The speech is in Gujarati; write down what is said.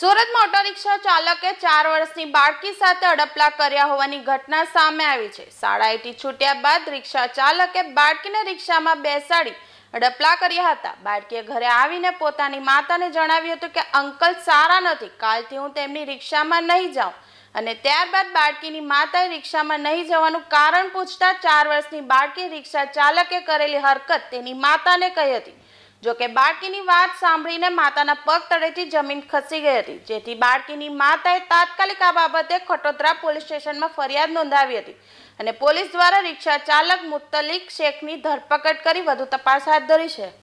સુરતમાં ઓટો રિક્ષા ચાલકે ચાર વર્ષની બાળકી સાથે અડપલા કર્યા હોવાની ઘટના સામે આવી છે શાળાએથી છૂટ્યા બાદ રિક્ષા ચાલકે બાળકીને રિક્ષામાં બેસાડી અડપલા કર્યા હતા બાળકીએ ઘરે આવીને પોતાની માતાને જણાવ્યું હતું કે અંકલ સારા નથી કાલથી હું તેમની રિક્ષામાં નહીં જાઉં અને ત્યારબાદ બાળકીની માતાએ રિક્ષામાં નહીં જવાનું કારણ પૂછતા ચાર વર્ષની બાળકી રિક્ષા ચાલકે કરેલી હરકત તેની માતાને કહી હતી જોકે બાળકીની વાત સાંભળીને માતાના પગ તળેથી જમીન ખસી ગઈ હતી જેથી બાળકીની માતાએ તાત્કાલિક આ બાબતે ખટોદરા પોલીસ સ્ટેશનમાં ફરિયાદ નોંધાવી હતી અને પોલીસ દ્વારા રિક્ષા ચાલક મુત્તલિક શેખની ધરપકડ કરી વધુ તપાસ હાથ ધરી છે